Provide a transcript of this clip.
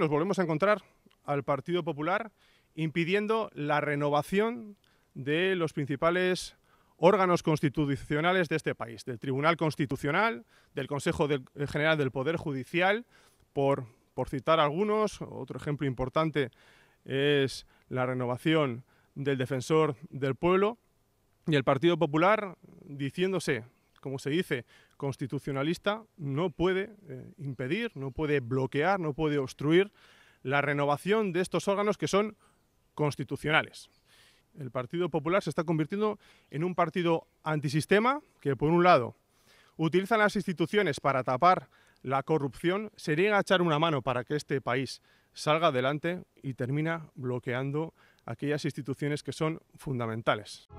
Nos volvemos a encontrar al Partido Popular impidiendo la renovación de los principales órganos constitucionales de este país, del Tribunal Constitucional, del Consejo eh, General del Poder Judicial, por, por citar algunos. Otro ejemplo importante es la renovación del Defensor del Pueblo y el Partido Popular diciéndose, como se dice, constitucionalista no puede eh, impedir, no puede bloquear, no puede obstruir la renovación de estos órganos que son constitucionales. El Partido Popular se está convirtiendo en un partido antisistema que, por un lado, utiliza las instituciones para tapar la corrupción, se niega a echar una mano para que este país salga adelante y termina bloqueando aquellas instituciones que son fundamentales.